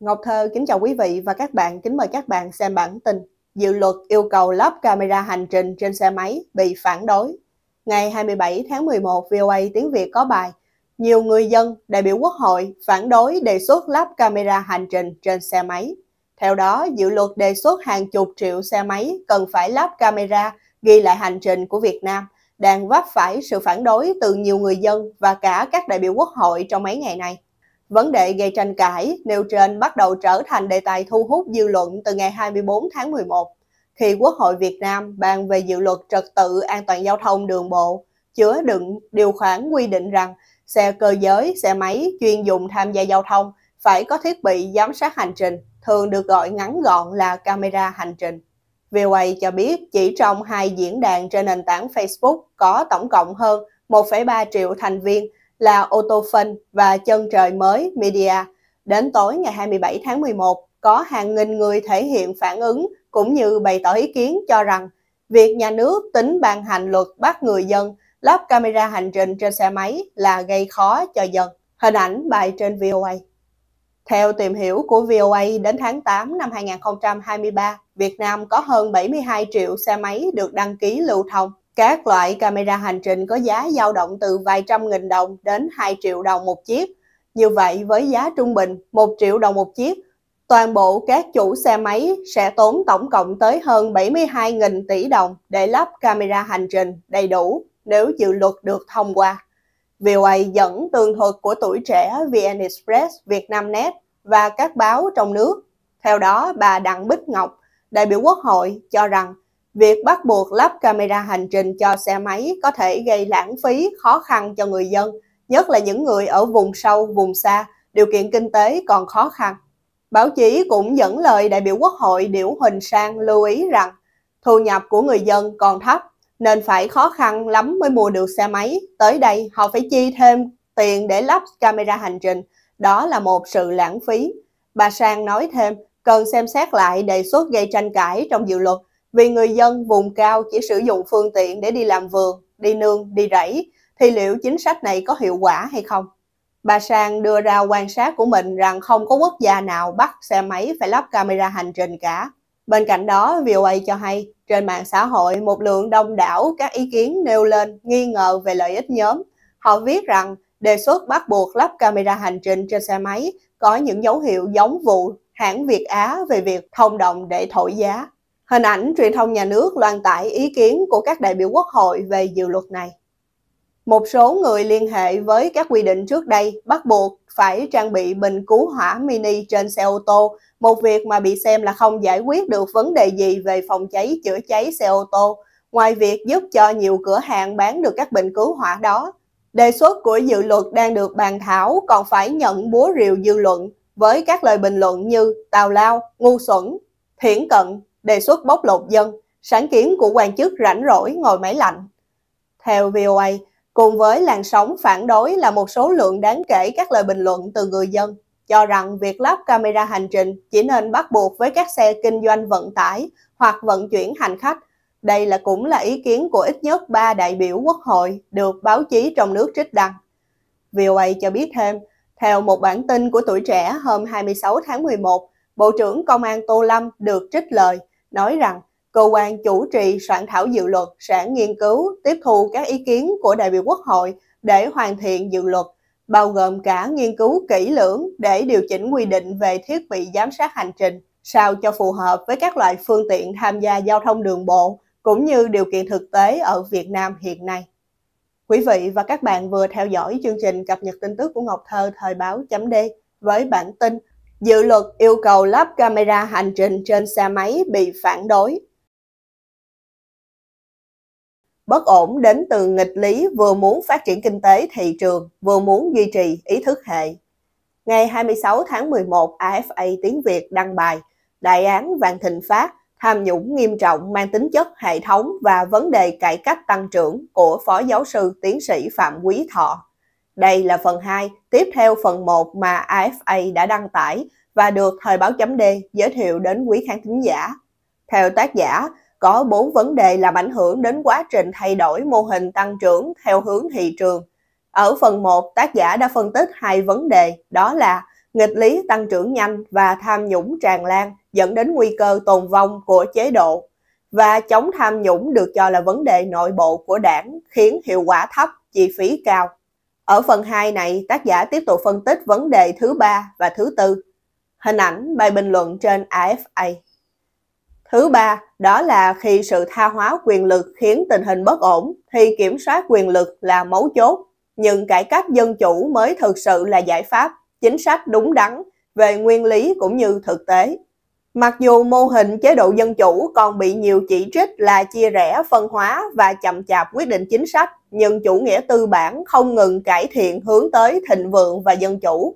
Ngọc Thơ kính chào quý vị và các bạn, kính mời các bạn xem bản tin Dự luật yêu cầu lắp camera hành trình trên xe máy bị phản đối Ngày 27 tháng 11, VOA Tiếng Việt có bài Nhiều người dân, đại biểu quốc hội phản đối đề xuất lắp camera hành trình trên xe máy Theo đó, dự luật đề xuất hàng chục triệu xe máy cần phải lắp camera ghi lại hành trình của Việt Nam đang vấp phải sự phản đối từ nhiều người dân và cả các đại biểu quốc hội trong mấy ngày này. Vấn đề gây tranh cãi nêu trên bắt đầu trở thành đề tài thu hút dư luận từ ngày 24 tháng 11, khi Quốc hội Việt Nam bàn về dự luật trật tự an toàn giao thông đường bộ, chứa đựng điều khoản quy định rằng xe cơ giới, xe máy chuyên dùng tham gia giao thông phải có thiết bị giám sát hành trình, thường được gọi ngắn gọn là camera hành trình. VOA cho biết chỉ trong hai diễn đàn trên nền tảng Facebook có tổng cộng hơn 1,3 triệu thành viên là ô và chân trời mới media. Đến tối ngày 27 tháng 11, có hàng nghìn người thể hiện phản ứng cũng như bày tỏ ý kiến cho rằng việc nhà nước tính ban hành luật bắt người dân lắp camera hành trình trên xe máy là gây khó cho dân. Hình ảnh bài trên VOA. Theo tìm hiểu của VOA đến tháng 8 năm 2023, Việt Nam có hơn 72 triệu xe máy được đăng ký lưu thông. Các loại camera hành trình có giá dao động từ vài trăm nghìn đồng đến 2 triệu đồng một chiếc. Như vậy với giá trung bình 1 triệu đồng một chiếc, toàn bộ các chủ xe máy sẽ tốn tổng cộng tới hơn 72.000 tỷ đồng để lắp camera hành trình đầy đủ nếu dự luật được thông qua. VOA dẫn tường thuật của tuổi trẻ VN Express, Vietnamnet và các báo trong nước. Theo đó, bà Đặng Bích Ngọc, đại biểu Quốc hội, cho rằng việc bắt buộc lắp camera hành trình cho xe máy có thể gây lãng phí khó khăn cho người dân, nhất là những người ở vùng sâu, vùng xa, điều kiện kinh tế còn khó khăn. Báo chí cũng dẫn lời đại biểu Quốc hội Điểu Huỳnh Sang lưu ý rằng thu nhập của người dân còn thấp nên phải khó khăn lắm mới mua được xe máy. Tới đây họ phải chi thêm tiền để lắp camera hành trình. Đó là một sự lãng phí. Bà Sang nói thêm, cần xem xét lại đề xuất gây tranh cãi trong dự luật vì người dân vùng cao chỉ sử dụng phương tiện để đi làm vườn, đi nương, đi rẫy, thì liệu chính sách này có hiệu quả hay không? Bà Sang đưa ra quan sát của mình rằng không có quốc gia nào bắt xe máy phải lắp camera hành trình cả. Bên cạnh đó, VOA cho hay, trên mạng xã hội, một lượng đông đảo các ý kiến nêu lên nghi ngờ về lợi ích nhóm. Họ viết rằng đề xuất bắt buộc lắp camera hành trình trên xe máy có những dấu hiệu giống vụ hãng Việt Á về việc thông đồng để thổi giá. Hình ảnh truyền thông nhà nước loan tải ý kiến của các đại biểu quốc hội về dự luật này. Một số người liên hệ với các quy định trước đây bắt buộc phải trang bị bình cứu hỏa mini trên xe ô tô, một việc mà bị xem là không giải quyết được vấn đề gì về phòng cháy chữa cháy xe ô tô, ngoài việc giúp cho nhiều cửa hàng bán được các bình cứu hỏa đó. Đề xuất của dự luật đang được bàn thảo còn phải nhận búa rìu dư luận với các lời bình luận như tào lao, ngu xuẩn, thiển cận, đề xuất bóc lột dân, sáng kiến của quan chức rảnh rỗi ngồi máy lạnh. Theo VOA, cùng với làn sóng phản đối là một số lượng đáng kể các lời bình luận từ người dân, cho rằng việc lắp camera hành trình chỉ nên bắt buộc với các xe kinh doanh vận tải hoặc vận chuyển hành khách. Đây là cũng là ý kiến của ít nhất 3 đại biểu quốc hội được báo chí trong nước trích đăng. VOA cho biết thêm, theo một bản tin của tuổi trẻ hôm 26 tháng 11, Bộ trưởng Công an Tô Lâm được trích lời, nói rằng cơ quan chủ trì soạn thảo dự luật sẽ nghiên cứu tiếp thu các ý kiến của đại biểu quốc hội để hoàn thiện dự luật, bao gồm cả nghiên cứu kỹ lưỡng để điều chỉnh quy định về thiết bị giám sát hành trình sao cho phù hợp với các loại phương tiện tham gia giao thông đường bộ cũng như điều kiện thực tế ở Việt Nam hiện nay. Quý vị và các bạn vừa theo dõi chương trình cập nhật tin tức của Ngọc Thơ thời báo chấm D với bản tin Dự luật yêu cầu lắp camera hành trình trên xe máy bị phản đối. Bất ổn đến từ nghịch lý vừa muốn phát triển kinh tế thị trường, vừa muốn duy trì ý thức hệ. Ngày 26 tháng 11, AFA Tiếng Việt đăng bài Đại án Vạn Thịnh Phát tham nhũng nghiêm trọng mang tính chất hệ thống và vấn đề cải cách tăng trưởng của Phó Giáo sư Tiến sĩ Phạm Quý Thọ đây là phần 2, tiếp theo phần 1 mà AFA đã đăng tải và được Thời báo chấm D giới thiệu đến quý khán thính giả. Theo tác giả, có 4 vấn đề làm ảnh hưởng đến quá trình thay đổi mô hình tăng trưởng theo hướng thị trường. Ở phần 1, tác giả đã phân tích hai vấn đề, đó là nghịch lý tăng trưởng nhanh và tham nhũng tràn lan dẫn đến nguy cơ tồn vong của chế độ. Và chống tham nhũng được cho là vấn đề nội bộ của đảng khiến hiệu quả thấp, chi phí cao. Ở phần 2 này, tác giả tiếp tục phân tích vấn đề thứ ba và thứ tư. Hình ảnh bài bình luận trên AFA. Thứ ba, đó là khi sự tha hóa quyền lực khiến tình hình bất ổn, thì kiểm soát quyền lực là mấu chốt. Nhưng cải cách dân chủ mới thực sự là giải pháp, chính sách đúng đắn về nguyên lý cũng như thực tế. Mặc dù mô hình chế độ dân chủ còn bị nhiều chỉ trích là chia rẽ, phân hóa và chậm chạp quyết định chính sách, nhưng chủ nghĩa tư bản không ngừng cải thiện hướng tới thịnh vượng và dân chủ.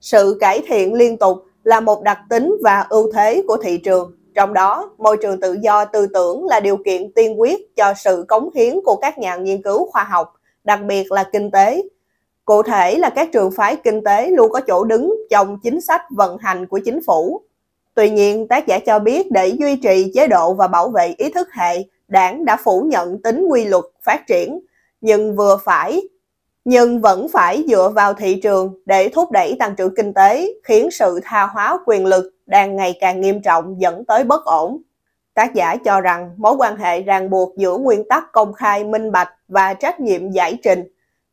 Sự cải thiện liên tục là một đặc tính và ưu thế của thị trường. Trong đó, môi trường tự do tư tưởng là điều kiện tiên quyết cho sự cống hiến của các nhà nghiên cứu khoa học, đặc biệt là kinh tế. Cụ thể là các trường phái kinh tế luôn có chỗ đứng trong chính sách vận hành của chính phủ, Tuy nhiên, tác giả cho biết để duy trì chế độ và bảo vệ ý thức hệ, đảng đã phủ nhận tính quy luật phát triển, nhưng vừa phải, nhưng vẫn phải dựa vào thị trường để thúc đẩy tăng trưởng kinh tế, khiến sự tha hóa quyền lực đang ngày càng nghiêm trọng dẫn tới bất ổn. Tác giả cho rằng mối quan hệ ràng buộc giữa nguyên tắc công khai, minh bạch và trách nhiệm giải trình,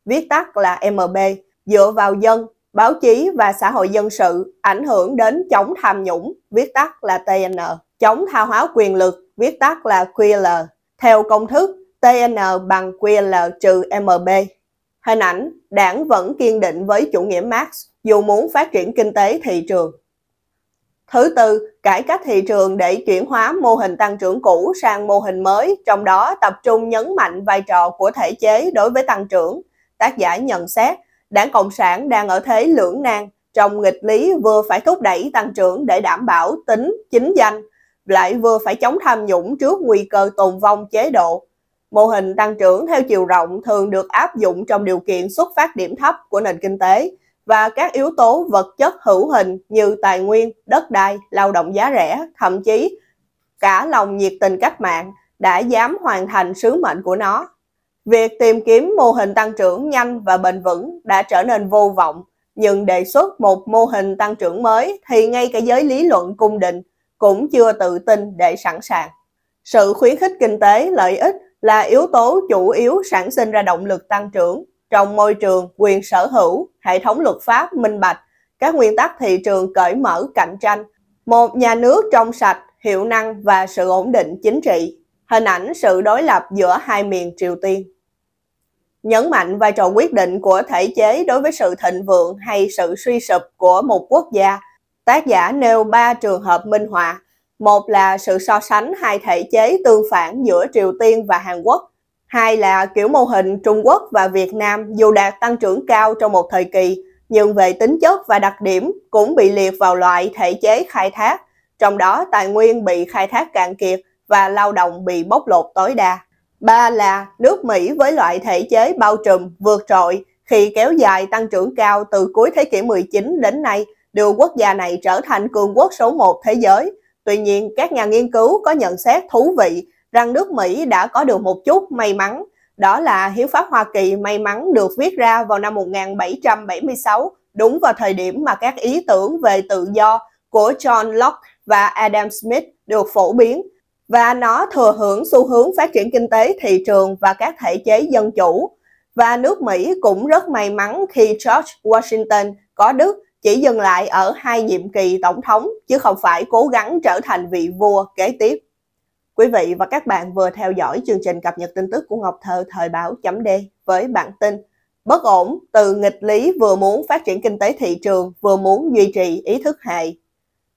viết tắt là MB, dựa vào dân báo chí và xã hội dân sự ảnh hưởng đến chống tham nhũng, viết tắt là TN, chống thao hóa quyền lực, viết tắt là QL. Theo công thức, TN bằng QL trừ MB. Hình ảnh, đảng vẫn kiên định với chủ nghĩa Marx dù muốn phát triển kinh tế thị trường. Thứ tư, cải cách thị trường để chuyển hóa mô hình tăng trưởng cũ sang mô hình mới, trong đó tập trung nhấn mạnh vai trò của thể chế đối với tăng trưởng. Tác giả nhận xét, Đảng Cộng sản đang ở thế lưỡng nan, trong nghịch lý vừa phải thúc đẩy tăng trưởng để đảm bảo tính chính danh, lại vừa phải chống tham nhũng trước nguy cơ tồn vong chế độ. Mô hình tăng trưởng theo chiều rộng thường được áp dụng trong điều kiện xuất phát điểm thấp của nền kinh tế và các yếu tố vật chất hữu hình như tài nguyên, đất đai, lao động giá rẻ, thậm chí cả lòng nhiệt tình cách mạng đã dám hoàn thành sứ mệnh của nó. Việc tìm kiếm mô hình tăng trưởng nhanh và bền vững đã trở nên vô vọng, nhưng đề xuất một mô hình tăng trưởng mới thì ngay cả giới lý luận cung đình cũng chưa tự tin để sẵn sàng. Sự khuyến khích kinh tế lợi ích là yếu tố chủ yếu sản sinh ra động lực tăng trưởng trong môi trường quyền sở hữu, hệ thống luật pháp minh bạch, các nguyên tắc thị trường cởi mở cạnh tranh, một nhà nước trong sạch, hiệu năng và sự ổn định chính trị hình ảnh sự đối lập giữa hai miền Triều Tiên. Nhấn mạnh vai trò quyết định của thể chế đối với sự thịnh vượng hay sự suy sụp của một quốc gia, tác giả nêu ba trường hợp minh họa. Một là sự so sánh hai thể chế tương phản giữa Triều Tiên và Hàn Quốc. Hai là kiểu mô hình Trung Quốc và Việt Nam dù đạt tăng trưởng cao trong một thời kỳ, nhưng về tính chất và đặc điểm cũng bị liệt vào loại thể chế khai thác, trong đó tài nguyên bị khai thác cạn kiệt, và lao động bị bóc lột tối đa. Ba là nước Mỹ với loại thể chế bao trùm vượt trội khi kéo dài tăng trưởng cao từ cuối thế kỷ 19 đến nay đưa quốc gia này trở thành cường quốc số 1 thế giới. Tuy nhiên, các nhà nghiên cứu có nhận xét thú vị rằng nước Mỹ đã có được một chút may mắn, đó là Hiến pháp Hoa Kỳ may mắn được viết ra vào năm 1776, đúng vào thời điểm mà các ý tưởng về tự do của John Locke và Adam Smith được phổ biến và nó thừa hưởng xu hướng phát triển kinh tế thị trường và các thể chế dân chủ. Và nước Mỹ cũng rất may mắn khi George Washington có đức chỉ dừng lại ở hai nhiệm kỳ tổng thống chứ không phải cố gắng trở thành vị vua kế tiếp. Quý vị và các bạn vừa theo dõi chương trình cập nhật tin tức của Ngọc Thơ thời báo chấm D với bản tin Bất ổn từ nghịch lý vừa muốn phát triển kinh tế thị trường vừa muốn duy trì ý thức hệ